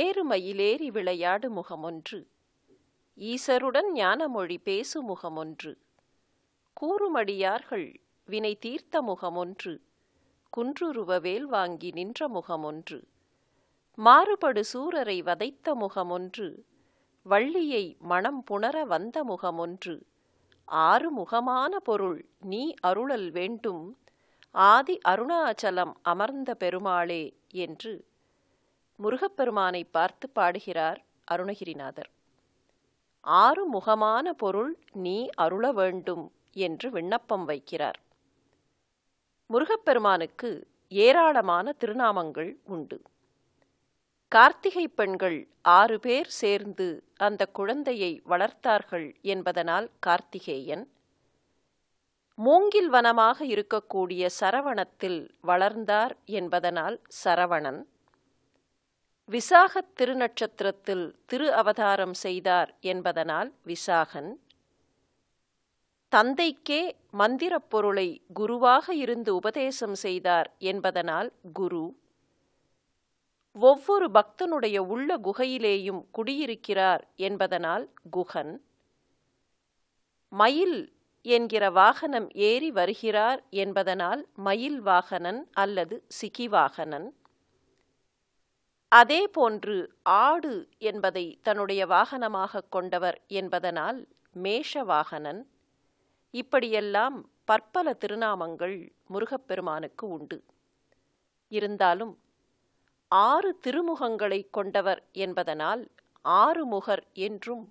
ஏறுமயிலேறி விளையாடு முகமொன்று ஈசருடன் ஞானமொழி பேசு முகமொன்று கூறுமடியார்கள் வினை தீர்த்த முகமொன்று குன்றுருவ வேல் வாங்கி நின்ற முகமொன்று மாறுபடு சூரரை வதைத்த முகமொன்று வள்ளியை மனம் புணர வந்த முகமொன்று ஆறு முகமான பொருள் நீ அருளல் வேண்டும் ஆதி அருணாச்சலம் அமர்ந்த பெருமாளே என்று முருகப்பெருமானை பார்த்து பாடுகிறார் அருணகிரிநாதர் ஆறு முகமான பொருள் நீ அருள வேண்டும் என்று விண்ணப்பம் வைக்கிறார் முருகப்பெருமானுக்கு ஏராளமான திருநாமங்கள் உண்டு கார்த்திகை பெண்கள் ஆறு பேர் சேர்ந்து அந்த குழந்தையை வளர்த்தார்கள் என்பதனால் கார்த்திகேயன் மூங்கில் வனமாக இருக்கக்கூடிய சரவணத்தில் வளர்ந்தார் என்பதனால் சரவணன் விசாகத் திருநட்சத்திரத்தில் திரு அவதாரம் செய்தார் என்பதனால் விசாகன் தந்தைக்கே மந்திரப் பொருளை குருவாக இருந்து உபதேசம் செய்தார் என்பதனால் குரு ஒவ்வொரு பக்தனுடைய உள்ள குகையிலேயும் குடியிருக்கிறார் என்பதனால் குகன் மயில் என்கிற வாகனம் ஏறி வருகிறார் என்பதனால் மயில் வாகனன் அல்லது சிகிவாகனன் அதேபோன்று ஆடு என்பதை தன்னுடைய வாகனமாக கொண்டவர் என்பதனால் மேஷ வாகனன் இப்படியெல்லாம் பற்பல திருநாமங்கள் முருகப்பெருமானுக்கு உண்டு இருந்தாலும் ஆறு திருமுகங்களை கொண்டவர் என்பதனால் ஆறுமுகர் என்றும்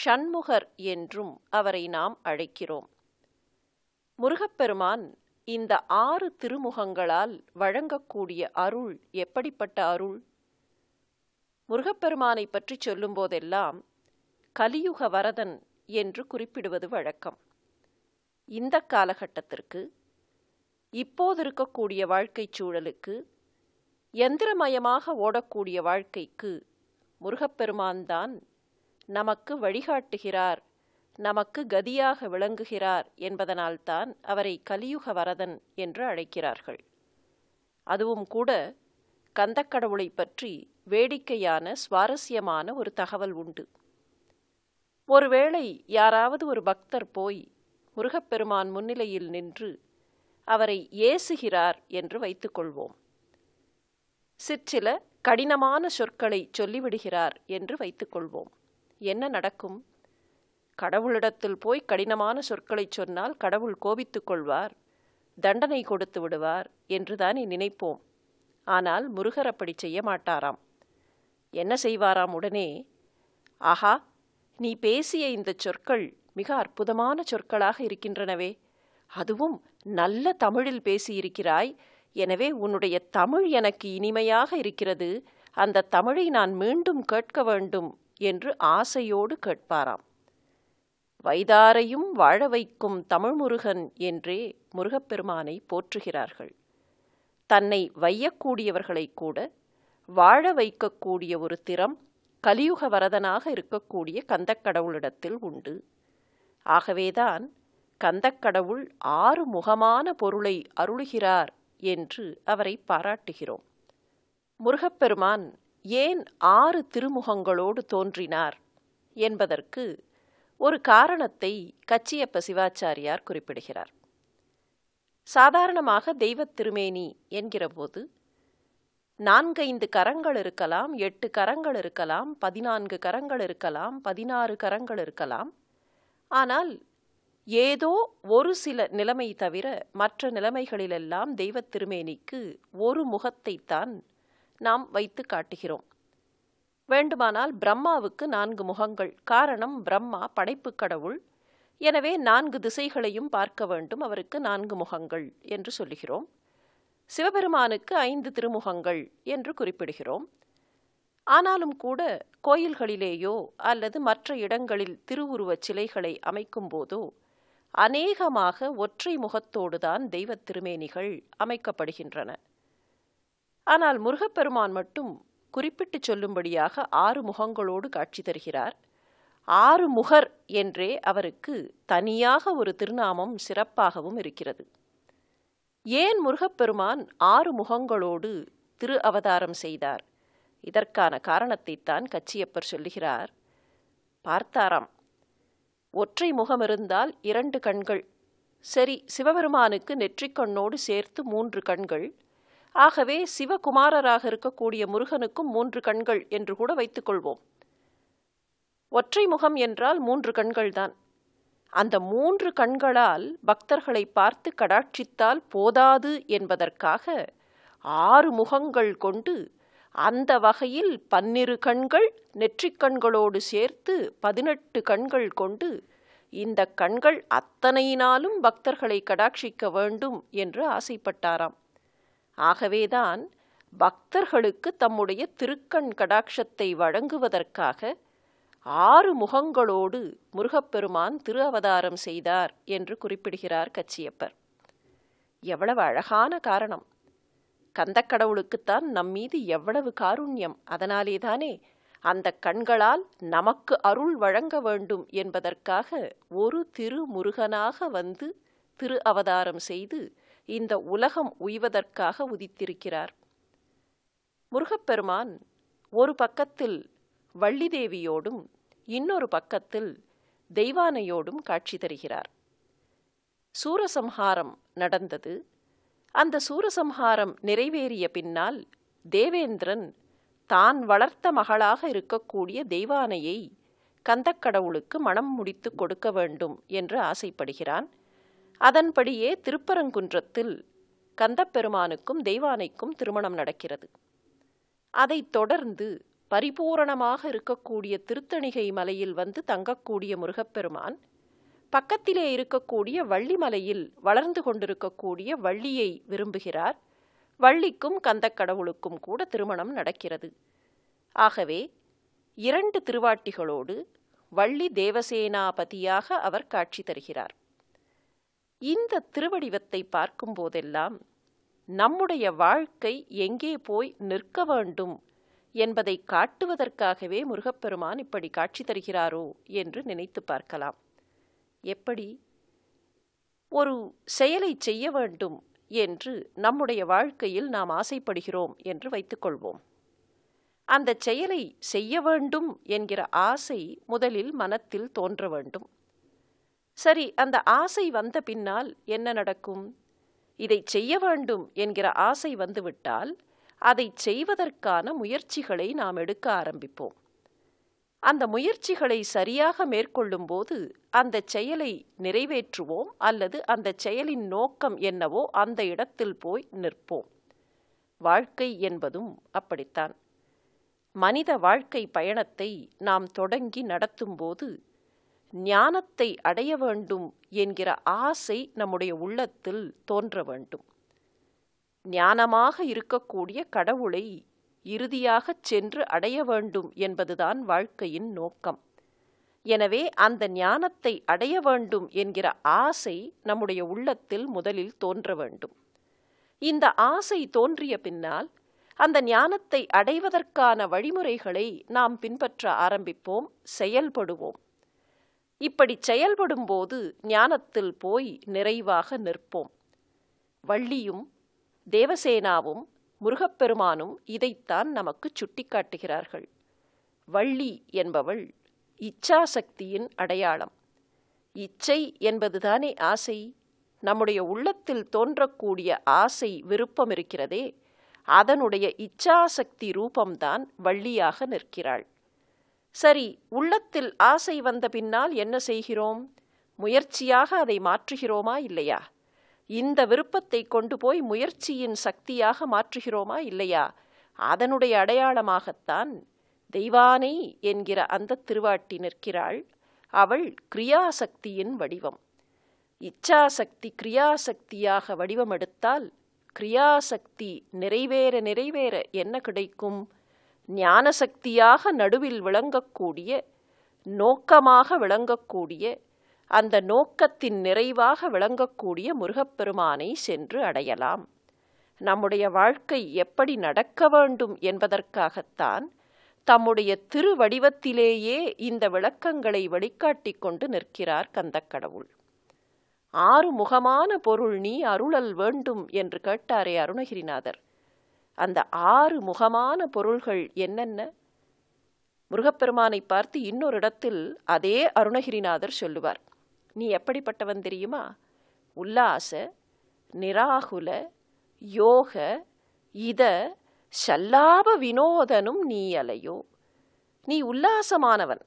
ஷண்முகர் என்றும் அவரை நாம் அழைக்கிறோம் முருகப்பெருமான் இந்த ஆறு திருமுகங்களால் வழங்கக்கூடிய அருள் எப்படிப்பட்ட அருள் முருகப்பெருமானை பற்றி சொல்லும்போதெல்லாம் கலியுக வரதன் என்று குறிப்பிடுவது வழக்கம் இந்த காலகட்டத்திற்கு இப்போது இருக்கக்கூடிய வாழ்க்கை சூழலுக்கு எந்திரமயமாக ஓடக்கூடிய வாழ்க்கைக்கு முருகப்பெருமான் தான் நமக்கு வழிகாட்டுகிறார் நமக்கு கதியாக விளங்குகிறார் என்பதனால்தான் அவரை கலியுக வரதன் என்று அழைக்கிறார்கள் அதுவும் கூட கந்தக்கடவுளை பற்றி வேடிக்கையான சுவாரஸ்யமான ஒரு தகவல் உண்டு ஒருவேளை யாராவது ஒரு பக்தர் போய் முருகப்பெருமான் முன்னிலையில் நின்று அவரை ஏசுகிறார் என்று வைத்துக்கொள்வோம் சிற்சில கடினமான சொற்களை சொல்லிவிடுகிறார் என்று வைத்துக்கொள்வோம் என்ன நடக்கும் கடவுளிடத்தில் போய் கடினமான சொற்களை சொன்னால் கடவுள் கோபித்துக் கொள்வார் தண்டனை கொடுத்து விடுவார் என்றுதானே நினைப்போம் ஆனால் முருகர் அப்படி செய்ய மாட்டாராம் என்ன செய்வாராம் உடனே ஆஹா நீ பேசிய இந்த சொற்கள் மிக அற்புதமான சொற்களாக இருக்கின்றனவே அதுவும் நல்ல தமிழில் பேசியிருக்கிறாய் எனவே உன்னுடைய தமிழ் எனக்கு இனிமையாக இருக்கிறது அந்த தமிழை நான் மீண்டும் கேட்க வேண்டும் என்று ஆசையோடு கேட்பாராம் வைதாரையும் வாழ வைக்கும் தமிழ்முருகன் என்றே முருகப்பெருமானை போற்றுகிறார்கள் தன்னை வையக்கூடியவர்களை கூட வாழ வைக்கக்கூடிய ஒரு திறம் கலியுக வரதனாக இருக்கக்கூடிய கந்தக்கடவுளிடத்தில் உண்டு ஆகவேதான் கந்தக்கடவுள் ஆறு முகமான பொருளை அருளுகிறார் என்று அவரை பாராட்டுகிறோம் முருகப்பெருமான் ஏன் ஆறு திருமுகங்களோடு தோன்றினார் என்பதற்கு ஒரு காரணத்தை கச்சியப்ப சிவாச்சாரியார் குறிப்பிடுகிறார் சாதாரணமாக தெய்வத் திருமேனி என்கிறபோது நான்கைந்து கரங்கள் இருக்கலாம் எட்டு கரங்கள் இருக்கலாம் பதினான்கு கரங்கள் இருக்கலாம் பதினாறு கரங்கள் இருக்கலாம் ஆனால் ஏதோ ஒரு சில நிலைமை தவிர மற்ற நிலைமைகளிலெல்லாம் தெய்வ திருமேனிக்கு ஒரு முகத்தைத்தான் நாம் வைத்து காட்டுகிறோம் வேண்டுமானால் பிரம்மாவுக்கு நான்கு முகங்கள் காரணம் பிரம்மா படைப்பு கடவுள் எனவே நான்கு திசைகளையும் பார்க்க வேண்டும் அவருக்கு நான்கு முகங்கள் என்று சொல்லுகிறோம் சிவபெருமானுக்கு ஐந்து திருமுகங்கள் என்று குறிப்பிடுகிறோம் ஆனாலும் கூட கோயில்களிலேயோ அல்லது மற்ற இடங்களில் திருவுருவச் சிலைகளை அமைக்கும்போதோ அநேகமாக ஒற்றை முகத்தோடுதான் தெய்வத் திருமேனிகள் அமைக்கப்படுகின்றன ஆனால் முருகப்பெருமான் மட்டும் குறிப்பிட்டு சொல்லும்படியாக ஆறு முகங்களோடு காட்சி தருகிறார் ஆறு முகர் என்றே அவருக்கு தனியாக ஒரு திருநாமம் சிறப்பாகவும் இருக்கிறது ஏன் முருகப்பெருமான் ஆறு முகங்களோடு திரு அவதாரம் செய்தார் இதற்கான காரணத்தைத்தான் கச்சியப்பர் சொல்லுகிறார் பார்த்தாராம் ஒற்றை முகம் இருந்தால் இரண்டு கண்கள் சரி சிவபெருமானுக்கு நெற்றிக்கண்ணோடு சேர்த்து மூன்று கண்கள் ஆகவே சிவகுமாரராக இருக்கக்கூடிய முருகனுக்கும் மூன்று கண்கள் என்று கூட வைத்துக்கொள்வோம் ஒற்றை முகம் என்றால் மூன்று கண்கள்தான் அந்த மூன்று கண்களால் பக்தர்களை பார்த்து கடாட்சித்தால் போதாது என்பதற்காக ஆறு முகங்கள் கொண்டு அந்த வகையில் பன்னிரு கண்கள் நெற்றிக் கண்களோடு சேர்த்து பதினெட்டு கண்கள் கொண்டு இந்த கண்கள் அத்தனையினாலும் பக்தர்களை கடாட்சிக்க வேண்டும் என்று ஆசைப்பட்டாராம் ஆகவேதான் பக்தர்களுக்கு தம்முடைய திருக்கண் கடாட்சத்தை வழங்குவதற்காக ஆறு முகங்களோடு முருகப்பெருமான் திரு அவதாரம் செய்தார் என்று குறிப்பிடுகிறார் கச்சியப்பர் எவ்வளவு அழகான காரணம் கந்தக்கடவுளுக்குத்தான் நம் மீது எவ்வளவு காருண்யம் அதனாலேதானே அந்த கண்களால் நமக்கு அருள் வழங்க வேண்டும் என்பதற்காக ஒரு திருமுருகனாக வந்து திரு அவதாரம் செய்து இந்த உலகம் உய்வதற்காக உதித்திருக்கிறார் முருகப்பெருமான் ஒரு பக்கத்தில் வள்ளிதேவியோடும் இன்னொரு பக்கத்தில் தெய்வானையோடும் காட்சி தருகிறார் சூரசம்ஹாரம் நடந்தது அந்த சூரசம்ஹாரம் நிறைவேறிய பின்னால் தேவேந்திரன் தான் வளர்த்த மகளாக இருக்கக்கூடிய தெய்வானையை கந்தக்கடவுளுக்கு மனம் முடித்து கொடுக்க வேண்டும் என்று ஆசைப்படுகிறான் அதன்படியே திருப்பரங்குன்றத்தில் கந்தப்பெருமானுக்கும் தெய்வானைக்கும் திருமணம் நடக்கிறது அதைத் தொடர்ந்து பரிபூரணமாக இருக்கக்கூடிய திருத்தணிகை மலையில் வந்து தங்கக்கூடிய முருகப்பெருமான் பக்கத்திலே இருக்கக்கூடிய வள்ளிமலையில் வளர்ந்து கொண்டிருக்கக்கூடிய வள்ளியை விரும்புகிறார் வள்ளிக்கும் கந்தக்கடவுளுக்கும் கூட திருமணம் நடக்கிறது ஆகவே இரண்டு திருவாட்டிகளோடு வள்ளி தேவசேனாபதியாக அவர் காட்சி தருகிறார் இந்த திருவடிவத்தை பார்க்கும் போதெல்லாம் நம்முடைய வாழ்க்கை எங்கே போய் நிற்க வேண்டும் என்பதை காட்டுவதற்காகவே முருகப்பெருமான் இப்படி காட்சி தருகிறாரோ என்று நினைத்து பார்க்கலாம் எப்படி ஒரு செயலை செய்ய வேண்டும் என்று நம்முடைய வாழ்க்கையில் நாம் ஆசைப்படுகிறோம் என்று வைத்துக்கொள்வோம் அந்த செயலை செய்ய வேண்டும் என்கிற ஆசை முதலில் மனத்தில் தோன்ற வேண்டும் சரி அந்த ஆசை வந்த பின்னால் என்ன நடக்கும் இதை செய்ய வேண்டும் என்கிற ஆசை வந்துவிட்டால் அதை செய்வதற்கான முயற்சிகளை நாம் எடுக்க ஆரம்பிப்போம் அந்த முயற்சிகளை சரியாக மேற்கொள்ளும்போது அந்த செயலை நிறைவேற்றுவோம் அல்லது அந்த செயலின் நோக்கம் என்னவோ அந்த இடத்தில் போய் நிற்போம் வாழ்க்கை என்பதும் அப்படித்தான் மனித வாழ்க்கை பயணத்தை நாம் தொடங்கி நடத்தும்போது ஞானத்தை அடைய வேண்டும் என்கிற ஆசை நம்முடைய உள்ளத்தில் தோன்ற வேண்டும் ஞானமாக இருக்கக்கூடிய கடவுளை இறுதியாகச் சென்று அடைய வேண்டும் என்பதுதான் வாழ்க்கையின் நோக்கம் எனவே அந்த ஞானத்தை அடைய வேண்டும் என்கிற ஆசை நம்முடைய உள்ளத்தில் முதலில் தோன்ற வேண்டும் இந்த ஆசை தோன்றிய பின்னால் அந்த ஞானத்தை அடைவதற்கான வழிமுறைகளை நாம் பின்பற்ற ஆரம்பிப்போம் செயல்படுவோம் இப்படி செயல்படும்போது ஞானத்தில் போய் நிறைவாக நிற்போம் வள்ளியும் தேவசேனாவும் முருகப்பெருமானும் இதைத்தான் நமக்கு சுட்டிக்காட்டுகிறார்கள் வள்ளி என்பவள் இச்சாசக்தியின் அடையாளம் இச்சை என்பதுதானே ஆசை நம்முடைய உள்ளத்தில் தோன்றக்கூடிய ஆசை விருப்பம் இருக்கிறதே அதனுடைய இச்சாசக்தி ரூபம்தான் வள்ளியாக நிற்கிறாள் சரி உள்ளத்தில் ஆசை வந்த பின்னால் என்ன செய்கிறோம் முயற்சியாக அதை மாற்றுகிறோமா இல்லையா இந்த விருப்பத்தை கொண்டு போய் முயற்சியின் சக்தியாக மாற்றுகிறோமா இல்லையா அதனுடைய அடையாளமாகத்தான் தெய்வானை என்கிற அந்த திருவாட்டி நிற்கிறாள் அவள் கிரியாசக்தியின் வடிவம் இச்சாசக்தி கிரியாசக்தியாக எடுத்தால் கிரியாசக்தி நிறைவேற நிறைவேற என்ன கிடைக்கும் ஞானசக்தியாக நடுவில் விளங்கக்கூடிய நோக்கமாக விளங்கக்கூடிய அந்த நோக்கத்தின் நிறைவாக விளங்கக்கூடிய முருகப்பெருமானை சென்று அடையலாம் நம்முடைய வாழ்க்கை எப்படி நடக்க வேண்டும் என்பதற்காகத்தான் தம்முடைய திருவடிவத்திலேயே இந்த விளக்கங்களை வழிகாட்டி கொண்டு நிற்கிறார் கந்தக்கடவுள் ஆறு முகமான பொருள் நீ அருளல் வேண்டும் என்று கேட்டாரே அருணகிரிநாதர் அந்த ஆறு முகமான பொருள்கள் என்னென்ன முருகப்பெருமானை பார்த்து இன்னொரு இடத்தில் அதே அருணகிரிநாதர் சொல்லுவார் நீ எப்படிப்பட்டவன் தெரியுமா உல்லாச நிராகுல யோக இத சல்லாப வினோதனும் நீ அலையோ நீ உல்லாசமானவன்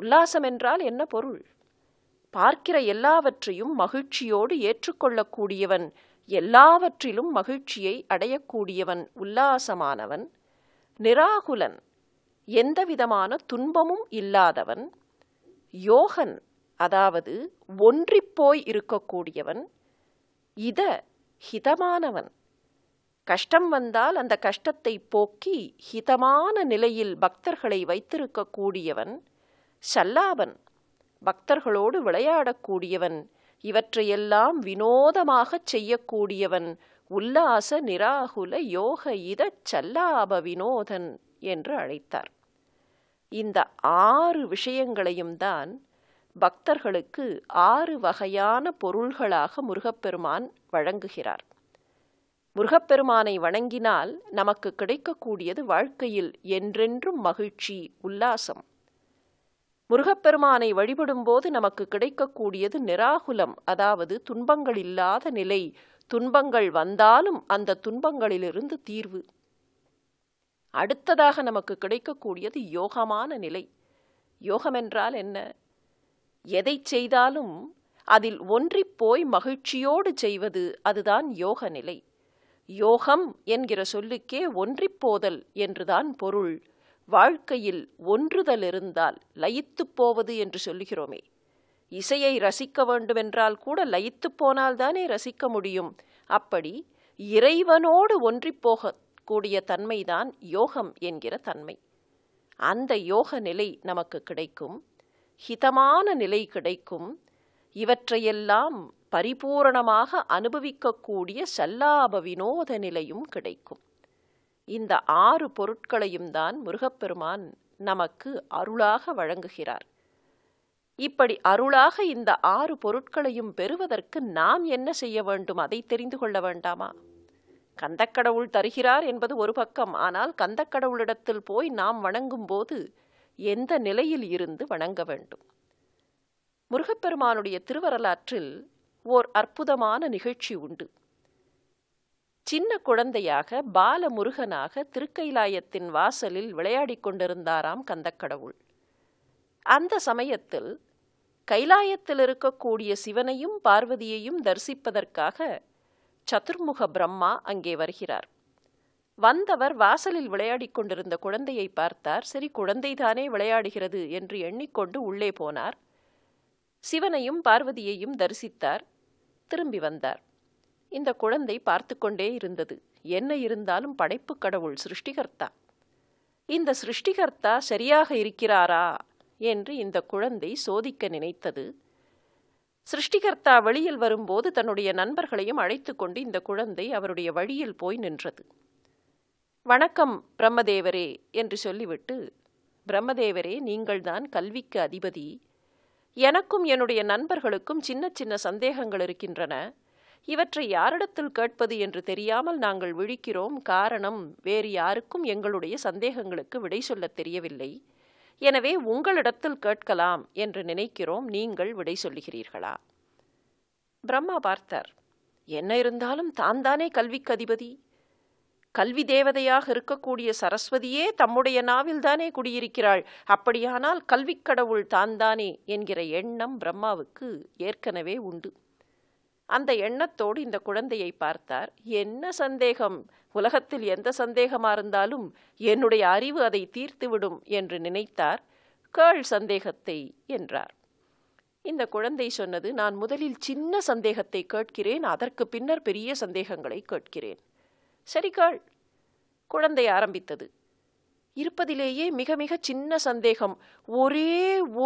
உல்லாசம் என்றால் என்ன பொருள் பார்க்கிற எல்லாவற்றையும் மகிழ்ச்சியோடு ஏற்றுக்கொள்ளக்கூடியவன் எல்லாவற்றிலும் மகிழ்ச்சியை அடையக்கூடியவன் உல்லாசமானவன் நிராகுலன் எந்தவிதமான துன்பமும் இல்லாதவன் யோகன் அதாவது ஒன்றிப்போய் இருக்கக்கூடியவன் இத ஹிதமானவன் கஷ்டம் வந்தால் அந்த கஷ்டத்தை போக்கி ஹிதமான நிலையில் பக்தர்களை வைத்திருக்கக்கூடியவன் சல்லாபன் பக்தர்களோடு விளையாடக்கூடியவன் இவற்றையெல்லாம் வினோதமாகச் செய்யக்கூடியவன் உல்லாச நிராகுல யோக இதச் சல்லாப வினோதன் என்று அழைத்தார் இந்த ஆறு விஷயங்களையும் தான் பக்தர்களுக்கு ஆறு வகையான பொருள்களாக முருகப்பெருமான் வழங்குகிறார் முருகப்பெருமானை வணங்கினால் நமக்கு கிடைக்கக்கூடியது வாழ்க்கையில் என்றென்றும் மகிழ்ச்சி உல்லாசம் முருகப்பெருமானை வழிபடும்போது நமக்கு கிடைக்கக்கூடியது நிராகுலம் அதாவது துன்பங்கள் இல்லாத நிலை துன்பங்கள் வந்தாலும் அந்த துன்பங்களிலிருந்து தீர்வு அடுத்ததாக நமக்கு கிடைக்கக்கூடியது யோகமான நிலை யோகம் என்றால் என்ன எதை செய்தாலும் அதில் ஒன்றிப்போய் மகிழ்ச்சியோடு செய்வது அதுதான் யோக நிலை யோகம் என்கிற சொல்லுக்கே ஒன்றிப்போதல் என்றுதான் பொருள் வாழ்க்கையில் ஒன்றுதல் இருந்தால் லயித்துப் போவது என்று சொல்லுகிறோமே இசையை ரசிக்க வேண்டுமென்றால் கூட லயித்துப் போனால்தானே ரசிக்க முடியும் அப்படி இறைவனோடு ஒன்றிப்போக கூடிய தன்மைதான் யோகம் என்கிற தன்மை அந்த யோக நிலை நமக்கு கிடைக்கும் ஹிதமான நிலை கிடைக்கும் இவற்றையெல்லாம் பரிபூரணமாக அனுபவிக்கக்கூடிய சல்லாப வினோத நிலையும் கிடைக்கும் இந்த ஆறு பொருட்களையும் தான் முருகப்பெருமான் நமக்கு அருளாக வழங்குகிறார் இப்படி அருளாக இந்த ஆறு பொருட்களையும் பெறுவதற்கு நாம் என்ன செய்ய வேண்டும் அதை தெரிந்து கொள்ள வேண்டாமா கந்தக்கடவுள் தருகிறார் என்பது ஒரு பக்கம் ஆனால் கந்தக்கடவுளிடத்தில் போய் நாம் வணங்கும் போது எந்த நிலையில் இருந்து வணங்க வேண்டும் முருகப்பெருமானுடைய திருவரலாற்றில் ஓர் அற்புதமான நிகழ்ச்சி உண்டு சின்ன குழந்தையாக பால முருகனாக திருக்கைலாயத்தின் வாசலில் விளையாடிக் கொண்டிருந்தாராம் கந்தக்கடவுள் அந்த சமயத்தில் கைலாயத்தில் இருக்கக்கூடிய சிவனையும் பார்வதியையும் தரிசிப்பதற்காக சதுர்முக பிரம்மா அங்கே வருகிறார் வந்தவர் வாசலில் விளையாடிக் கொண்டிருந்த குழந்தையை பார்த்தார் சரி குழந்தைதானே விளையாடுகிறது என்று எண்ணிக்கொண்டு உள்ளே போனார் சிவனையும் பார்வதியையும் தரிசித்தார் திரும்பி வந்தார் இந்த குழந்தை பார்த்து கொண்டே இருந்தது என்ன இருந்தாலும் படைப்புக் கடவுள் சிருஷ்டிகர்த்தா இந்த சிருஷ்டிகர்த்தா சரியாக இருக்கிறாரா என்று இந்த குழந்தை சோதிக்க நினைத்தது சிருஷ்டிகர்த்தா வெளியில் வரும்போது தன்னுடைய நண்பர்களையும் அழைத்து கொண்டு இந்த குழந்தை அவருடைய வழியில் போய் நின்றது வணக்கம் பிரம்மதேவரே என்று சொல்லிவிட்டு பிரம்மதேவரே நீங்கள்தான் கல்விக்கு அதிபதி எனக்கும் என்னுடைய நண்பர்களுக்கும் சின்ன சின்ன சந்தேகங்கள் இருக்கின்றன இவற்றை யாரிடத்தில் கேட்பது என்று தெரியாமல் நாங்கள் விழிக்கிறோம் காரணம் வேறு யாருக்கும் எங்களுடைய சந்தேகங்களுக்கு விடை சொல்லத் தெரியவில்லை எனவே உங்களிடத்தில் கேட்கலாம் என்று நினைக்கிறோம் நீங்கள் விடை சொல்லுகிறீர்களா பிரம்மா பார்த்தார் என்ன இருந்தாலும் தான் தானே கல்விக்கு அதிபதி கல்வி தேவதையாக இருக்கக்கூடிய சரஸ்வதியே தம்முடைய நாவில்தானே குடியிருக்கிறாள் அப்படியானால் கல்விக்கடவுள் தான் தானே என்கிற எண்ணம் பிரம்மாவுக்கு ஏற்கனவே உண்டு அந்த எண்ணத்தோடு இந்த குழந்தையை பார்த்தார் என்ன சந்தேகம் உலகத்தில் எந்த சந்தேகமா இருந்தாலும் என்னுடைய அறிவு அதை தீர்த்துவிடும் என்று நினைத்தார் கேள் சந்தேகத்தை என்றார் இந்த குழந்தை சொன்னது நான் முதலில் சின்ன சந்தேகத்தை கேட்கிறேன் அதற்கு பின்னர் பெரிய சந்தேகங்களை கேட்கிறேன் கால் குழந்தை ஆரம்பித்தது இருப்பதிலேயே மிக மிக சின்ன சந்தேகம் ஒரே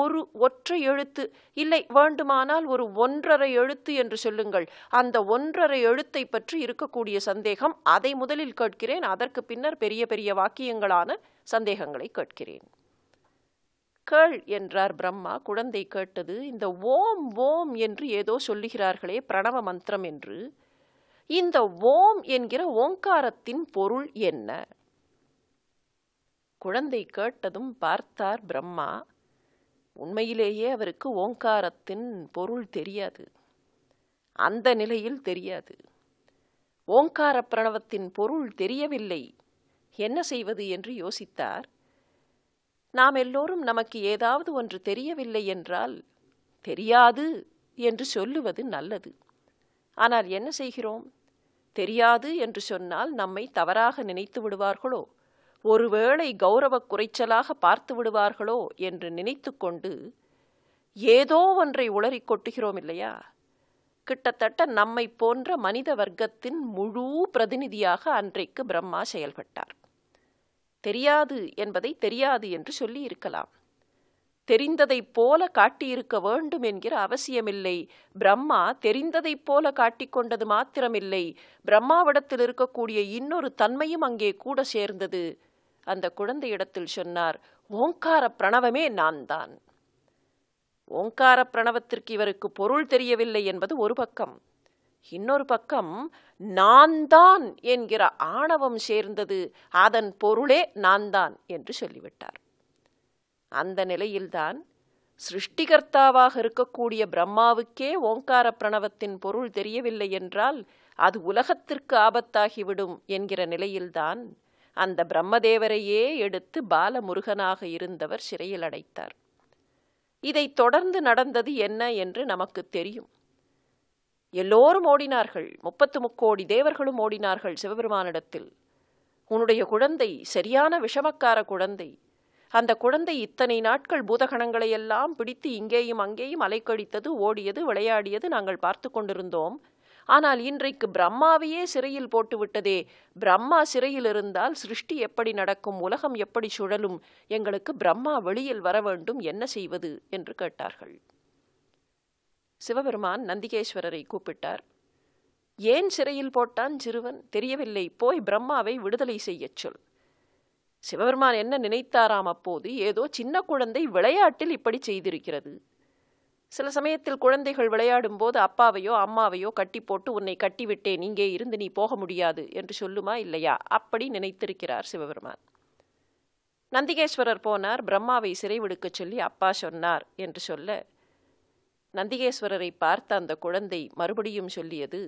ஒரு ஒற்றை எழுத்து இல்லை வேண்டுமானால் ஒரு ஒன்றரை எழுத்து என்று சொல்லுங்கள் அந்த ஒன்றரை எழுத்தை பற்றி இருக்கக்கூடிய சந்தேகம் அதை முதலில் கேட்கிறேன் அதற்கு பின்னர் பெரிய பெரிய வாக்கியங்களான சந்தேகங்களை கேட்கிறேன் கேள் என்றார் பிரம்மா குழந்தை கேட்டது இந்த ஓம் ஓம் என்று ஏதோ சொல்லுகிறார்களே பிரணவ மந்திரம் என்று இந்த ஓம் என்கிற ஓங்காரத்தின் பொருள் என்ன குழந்தை கேட்டதும் பார்த்தார் பிரம்மா உண்மையிலேயே அவருக்கு ஓங்காரத்தின் பொருள் தெரியாது அந்த நிலையில் தெரியாது ஓங்கார பிரணவத்தின் பொருள் தெரியவில்லை என்ன செய்வது என்று யோசித்தார் நாம் எல்லோரும் நமக்கு ஏதாவது ஒன்று தெரியவில்லை என்றால் தெரியாது என்று சொல்லுவது நல்லது ஆனால் என்ன செய்கிறோம் தெரியாது என்று சொன்னால் நம்மை தவறாக நினைத்து விடுவார்களோ ஒருவேளை கௌரவக் குறைச்சலாக பார்த்து விடுவார்களோ என்று நினைத்து கொண்டு ஏதோ ஒன்றை உளறி கொட்டுகிறோம் இல்லையா கிட்டத்தட்ட நம்மை போன்ற மனித வர்க்கத்தின் முழு பிரதிநிதியாக அன்றைக்கு பிரம்மா செயல்பட்டார் தெரியாது என்பதை தெரியாது என்று சொல்லி இருக்கலாம் தெரிந்ததைப் போல காட்டியிருக்க வேண்டும் என்கிற அவசியமில்லை பிரம்மா தெரிந்ததைப் போல காட்டிக்கொண்டது மாத்திரமில்லை பிரம்மாவிடத்தில் இருக்கக்கூடிய இன்னொரு தன்மையும் அங்கே கூட சேர்ந்தது அந்த குழந்தையிடத்தில் சொன்னார் ஓங்கார பிரணவமே நான் தான் ஓங்கார பிரணவத்திற்கு இவருக்கு பொருள் தெரியவில்லை என்பது ஒரு பக்கம் இன்னொரு பக்கம் நான் தான் என்கிற ஆணவம் சேர்ந்தது அதன் பொருளே நான் தான் என்று சொல்லிவிட்டார் அந்த நிலையில்தான் சிருஷ்டிகர்த்தாவாக இருக்கக்கூடிய பிரம்மாவுக்கே ஓங்கார பிரணவத்தின் பொருள் தெரியவில்லை என்றால் அது உலகத்திற்கு ஆபத்தாகிவிடும் என்கிற நிலையில்தான் அந்த பிரம்மதேவரையே எடுத்து பாலமுருகனாக இருந்தவர் சிறையில் அடைத்தார் இதை தொடர்ந்து நடந்தது என்ன என்று நமக்கு தெரியும் எல்லோரும் ஓடினார்கள் முப்பத்து முக்கோடி தேவர்களும் ஓடினார்கள் சிவபெருமானிடத்தில் உன்னுடைய குழந்தை சரியான விஷமக்கார குழந்தை அந்த குழந்தை இத்தனை நாட்கள் பூதகணங்களையெல்லாம் எல்லாம் பிடித்து இங்கேயும் அங்கேயும் அலைக்கழித்தது ஓடியது விளையாடியது நாங்கள் பார்த்து கொண்டிருந்தோம் ஆனால் இன்றைக்கு பிரம்மாவையே சிறையில் போட்டுவிட்டதே பிரம்மா சிறையில் இருந்தால் சிருஷ்டி எப்படி நடக்கும் உலகம் எப்படி சுழலும் எங்களுக்கு பிரம்மா வெளியில் வர வேண்டும் என்ன செய்வது என்று கேட்டார்கள் சிவபெருமான் நந்திகேஸ்வரரை கூப்பிட்டார் ஏன் சிறையில் போட்டான் சிறுவன் தெரியவில்லை போய் பிரம்மாவை விடுதலை செய்யச் சொல் சிவபெருமான் என்ன நினைத்தாராம் அப்போது ஏதோ சின்ன குழந்தை விளையாட்டில் இப்படி செய்திருக்கிறது சில சமயத்தில் குழந்தைகள் விளையாடும் போது அப்பாவையோ அம்மாவையோ கட்டி போட்டு உன்னை கட்டிவிட்டேன் இங்கே இருந்து நீ போக முடியாது என்று சொல்லுமா இல்லையா அப்படி நினைத்திருக்கிறார் சிவபெருமான் நந்திகேஸ்வரர் போனார் பிரம்மாவை சிறைவிடுக்கச் சொல்லி அப்பா சொன்னார் என்று சொல்ல நந்திகேஸ்வரரை பார்த்த அந்த குழந்தை மறுபடியும் சொல்லியது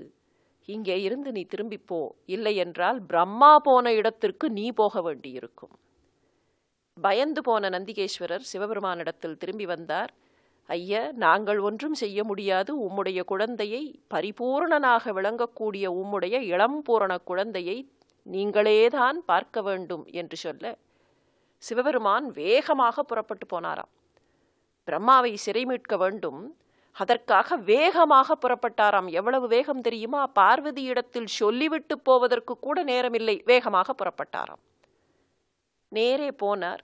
இங்கே இருந்து நீ திரும்பிப்போ இல்லை என்றால் பிரம்மா போன இடத்திற்கு நீ போக வேண்டியிருக்கும் பயந்து போன நந்திகேஸ்வரர் சிவபெருமானிடத்தில் திரும்பி வந்தார் ஐய நாங்கள் ஒன்றும் செய்ய முடியாது உம்முடைய குழந்தையை பரிபூர்ணனாக விளங்கக்கூடிய உம்முடைய இளம் பூரண குழந்தையை நீங்களேதான் பார்க்க வேண்டும் என்று சொல்ல சிவபெருமான் வேகமாக புறப்பட்டு போனாராம் பிரம்மாவை சிறை மீட்க வேண்டும் அதற்காக வேகமாக புறப்பட்டாராம் எவ்வளவு வேகம் தெரியுமா பார்வதியிடத்தில் சொல்லிவிட்டு போவதற்கு கூட நேரமில்லை வேகமாக புறப்பட்டாராம் நேரே போனார்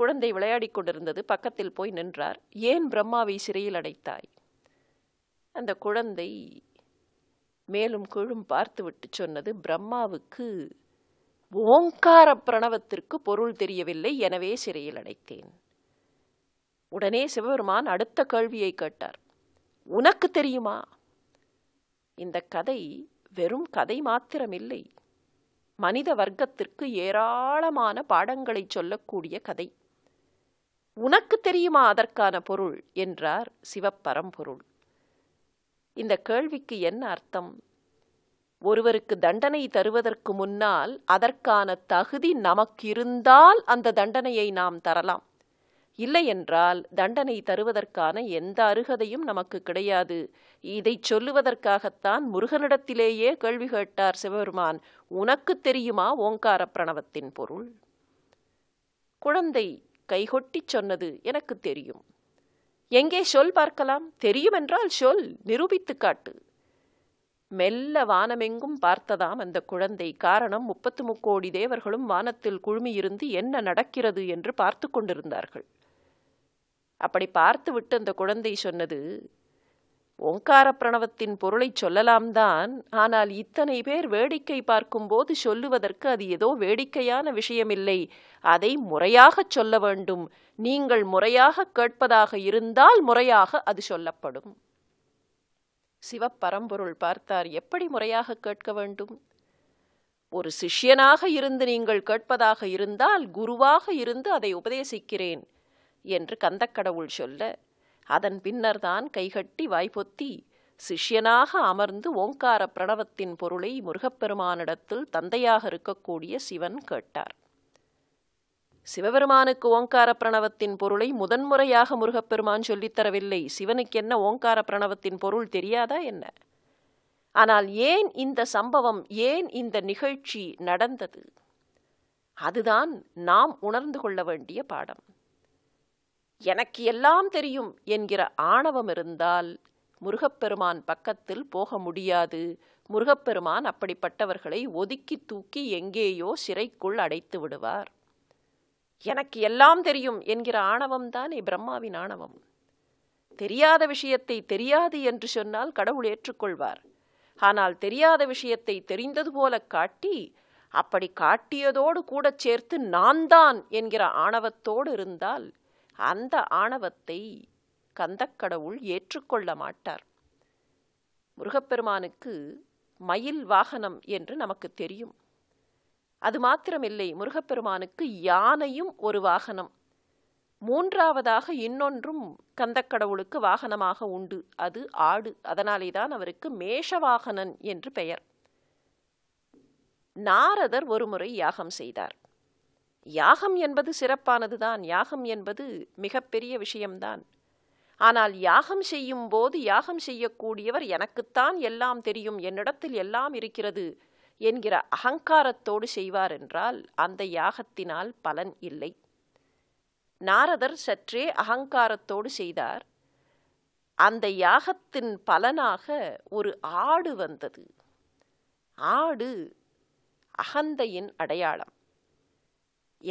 குழந்தை விளையாடி கொண்டிருந்தது பக்கத்தில் போய் நின்றார் ஏன் பிரம்மாவை சிறையில் அடைத்தாய் அந்த குழந்தை மேலும் கீழும் பார்த்துவிட்டு சொன்னது பிரம்மாவுக்கு ஓங்கார பிரணவத்திற்கு பொருள் தெரியவில்லை எனவே சிறையில் அடைத்தேன் உடனே சிவபெருமான் அடுத்த கேள்வியை கேட்டார் உனக்கு தெரியுமா இந்த கதை வெறும் கதை மாத்திரமில்லை மனித வர்க்கத்திற்கு ஏராளமான பாடங்களை சொல்லக்கூடிய கதை உனக்கு தெரியுமா அதற்கான பொருள் என்றார் சிவப்பரம்பொருள் இந்த கேள்விக்கு என்ன அர்த்தம் ஒருவருக்கு தண்டனை தருவதற்கு முன்னால் அதற்கான தகுதி நமக்கு இருந்தால் அந்த தண்டனையை நாம் தரலாம் இல்லையென்றால் தண்டனை தருவதற்கான எந்த அருகதையும் நமக்கு கிடையாது இதை சொல்லுவதற்காகத்தான் முருகனிடத்திலேயே கேள்வி கேட்டார் சிவபெருமான் உனக்கு தெரியுமா ஓங்கார பிரணவத்தின் பொருள் குழந்தை கைகொட்டி சொன்னது எனக்கு தெரியும் எங்கே சொல் பார்க்கலாம் தெரியும் என்றால் சொல் நிரூபித்து காட்டு மெல்ல வானமெங்கும் பார்த்ததாம் அந்த குழந்தை காரணம் முப்பத்து முக்கோடி தேவர்களும் வானத்தில் குழுமியிருந்து என்ன நடக்கிறது என்று பார்த்து கொண்டிருந்தார்கள் அப்படி பார்த்து விட்டு அந்த குழந்தை சொன்னது ஓங்கார பிரணவத்தின் பொருளை சொல்லலாம்தான் ஆனால் இத்தனை பேர் வேடிக்கை பார்க்கும்போது சொல்லுவதற்கு அது ஏதோ வேடிக்கையான விஷயமில்லை அதை முறையாகச் சொல்ல வேண்டும் நீங்கள் முறையாக கேட்பதாக இருந்தால் முறையாக அது சொல்லப்படும் சிவப்பரம்பொருள் பார்த்தார் எப்படி முறையாக கேட்க வேண்டும் ஒரு சிஷ்யனாக இருந்து நீங்கள் கேட்பதாக இருந்தால் குருவாக இருந்து அதை உபதேசிக்கிறேன் என்று கந்தக்கடவுள் சொல்ல அதன் பின்னர்தான் கைகட்டி வாய்ப்பொத்தி சிஷ்யனாக அமர்ந்து ஓங்கார பிரணவத்தின் பொருளை முருகப்பெருமானிடத்தில் தந்தையாக இருக்கக்கூடிய சிவன் கேட்டார் சிவபெருமானுக்கு ஓங்கார பிரணவத்தின் பொருளை முதன்முறையாக முருகப்பெருமான் சொல்லித்தரவில்லை சிவனுக்கு என்ன ஓங்கார பிரணவத்தின் பொருள் தெரியாதா என்ன ஆனால் ஏன் இந்த சம்பவம் ஏன் இந்த நிகழ்ச்சி நடந்தது அதுதான் நாம் உணர்ந்து கொள்ள வேண்டிய பாடம் எனக்கு எல்லாம் தெரியும் என்கிற ஆணவம் இருந்தால் முருகப்பெருமான் பக்கத்தில் போக முடியாது முருகப்பெருமான் அப்படிப்பட்டவர்களை ஒதுக்கி தூக்கி எங்கேயோ சிறைக்குள் அடைத்து விடுவார் எனக்கு எல்லாம் தெரியும் என்கிற ஆணவம் தானே பிரம்மாவின் ஆணவம் தெரியாத விஷயத்தை தெரியாது என்று சொன்னால் கடவுள் ஏற்றுக்கொள்வார் ஆனால் தெரியாத விஷயத்தை தெரிந்தது போல காட்டி அப்படி காட்டியதோடு கூட சேர்த்து நான் தான் என்கிற ஆணவத்தோடு இருந்தால் அந்த ஆணவத்தை கந்தக்கடவுள் ஏற்றுக்கொள்ள மாட்டார் முருகப்பெருமானுக்கு மயில் வாகனம் என்று நமக்கு தெரியும் அது மாத்திரமில்லை முருகப்பெருமானுக்கு யானையும் ஒரு வாகனம் மூன்றாவதாக இன்னொன்றும் கந்தக்கடவுளுக்கு வாகனமாக உண்டு அது ஆடு அதனாலே தான் அவருக்கு மேஷவாகனன் என்று பெயர் நாரதர் ஒருமுறை யாகம் செய்தார் யாகம் என்பது சிறப்பானதுதான் யாகம் என்பது மிகப்பெரிய விஷயம்தான் ஆனால் யாகம் செய்யும் போது யாகம் செய்யக்கூடியவர் எனக்குத்தான் எல்லாம் தெரியும் என்னிடத்தில் எல்லாம் இருக்கிறது என்கிற அகங்காரத்தோடு செய்வார் என்றால் அந்த யாகத்தினால் பலன் இல்லை நாரதர் சற்றே அகங்காரத்தோடு செய்தார் அந்த யாகத்தின் பலனாக ஒரு ஆடு வந்தது ஆடு அகந்தையின் அடையாளம்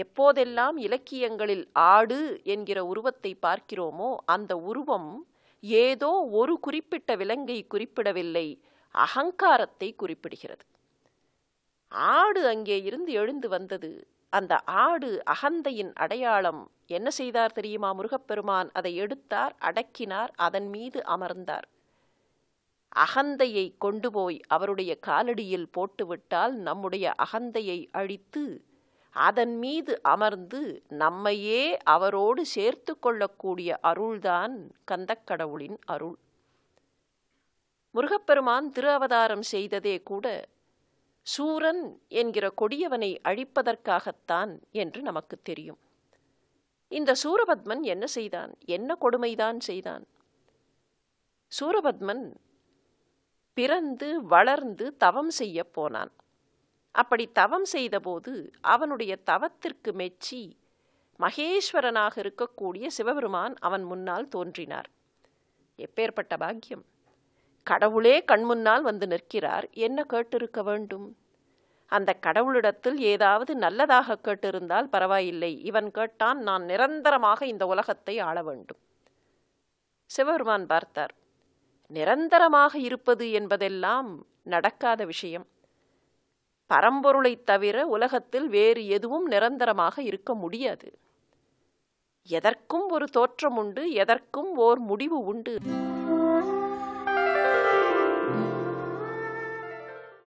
எப்போதெல்லாம் இலக்கியங்களில் ஆடு என்கிற உருவத்தை பார்க்கிறோமோ அந்த உருவம் ஏதோ ஒரு குறிப்பிட்ட விலங்கை குறிப்பிடவில்லை அகங்காரத்தை குறிப்பிடுகிறது ஆடு அங்கே இருந்து எழுந்து வந்தது அந்த ஆடு அகந்தையின் அடையாளம் என்ன செய்தார் தெரியுமா முருகப்பெருமான் அதை எடுத்தார் அடக்கினார் அதன் மீது அமர்ந்தார் அகந்தையை கொண்டு போய் அவருடைய காலடியில் போட்டுவிட்டால் நம்முடைய அகந்தையை அழித்து அதன் மீது அமர்ந்து நம்மையே அவரோடு சேர்த்து கொள்ளக்கூடிய அருள்தான் கந்தக்கடவுளின் அருள் முருகப்பெருமான் திரு அவதாரம் செய்ததே கூட சூரன் என்கிற கொடியவனை அழிப்பதற்காகத்தான் என்று நமக்கு தெரியும் இந்த சூரபத்மன் என்ன செய்தான் என்ன கொடுமைதான் செய்தான் சூரபத்மன் பிறந்து வளர்ந்து தவம் செய்ய போனான் அப்படி தவம் செய்தபோது அவனுடைய தவத்திற்கு மெச்சி மகேஸ்வரனாக இருக்கக்கூடிய சிவபெருமான் அவன் முன்னால் தோன்றினார் எப்பேற்பட்ட பாக்கியம் கடவுளே கண்முன்னால் வந்து நிற்கிறார் என்ன கேட்டிருக்க வேண்டும் அந்த கடவுளிடத்தில் ஏதாவது நல்லதாக கேட்டிருந்தால் பரவாயில்லை இவன் கேட்டான் நான் நிரந்தரமாக இந்த உலகத்தை ஆள வேண்டும் சிவபெருமான் பார்த்தார் நிரந்தரமாக இருப்பது என்பதெல்லாம் நடக்காத விஷயம் பரம்பொருளை தவிர உலகத்தில் வேறு எதுவும் நிரந்தரமாக இருக்க முடியாது எதற்கும் ஒரு தோற்றம் உண்டு எதற்கும் ஓர் முடிவு உண்டு